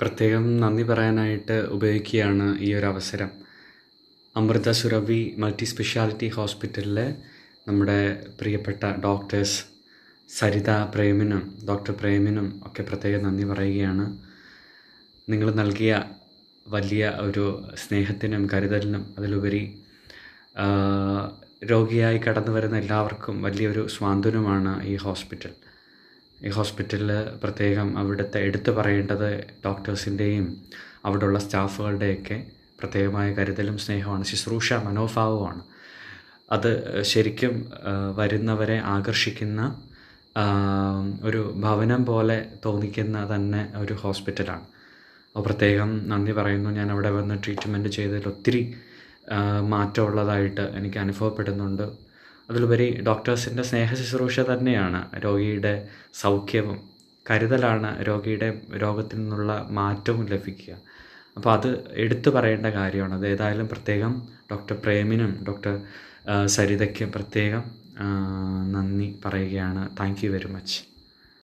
പ്രത്യേകം നന്ദി പറയാനായിട്ട് ഉപയോഗിക്കുകയാണ് ഈ ഒരു അവസരം അമൃത സുരഭി മൾട്ടി സ്പെഷ്യാലിറ്റി ഹോസ്പിറ്റലിലെ നമ്മുടെ പ്രിയപ്പെട്ട ഡോക്ടേഴ്സ് സരിത പ്രേമിനും ഡോക്ടർ പ്രേമിനും ഒക്കെ പ്രത്യേക നന്ദി പറയുകയാണ് നിങ്ങൾ നൽകിയ വലിയ ഒരു സ്നേഹത്തിനും കരുതലിനും അതിലുപരി രോഗിയായി കടന്നു വരുന്ന എല്ലാവർക്കും വലിയൊരു സ്വാന്തനമാണ് ഈ ഹോസ്പിറ്റൽ ഈ ഹോസ്പിറ്റലിൽ പ്രത്യേകം അവിടുത്തെ എടുത്തു പറയേണ്ടത് ഡോക്ടേഴ്സിൻ്റെയും അവിടെയുള്ള സ്റ്റാഫുകളുടെയൊക്കെ പ്രത്യേകമായ കരുതലും സ്നേഹമാണ് ശുശ്രൂഷ മനോഭാവമാണ് അത് ശരിക്കും വരുന്നവരെ ആകർഷിക്കുന്ന ഒരു ഭവനം പോലെ തോന്നിക്കുന്ന തന്നെ ഒരു ഹോസ്പിറ്റലാണ് അപ്പോൾ പ്രത്യേകം നന്ദി പറയുന്നു ഞാൻ അവിടെ വന്ന് ട്രീറ്റ്മെൻറ്റ് ചെയ്തതിൽ ഒത്തിരി മാറ്റമുള്ളതായിട്ട് എനിക്ക് അനുഭവപ്പെടുന്നുണ്ട് അതിലുപരി ഡോക്ടേഴ്സിൻ്റെ ശുശ്രൂഷ തന്നെയാണ് രോഗിയുടെ സൗഖ്യവും കരുതലാണ് രോഗിയുടെ രോഗത്തിൽ നിന്നുള്ള മാറ്റവും ലഭിക്കുക അപ്പോൾ അത് എടുത്തു പറയേണ്ട കാര്യമാണ് അത് ഏതായാലും പ്രത്യേകം ഡോക്ടർ പ്രേമിനും ഡോക്ടർ സരിതയ്ക്കും പ്രത്യേകം നന്ദി പറയുകയാണ് താങ്ക് യു വെരി മച്ച്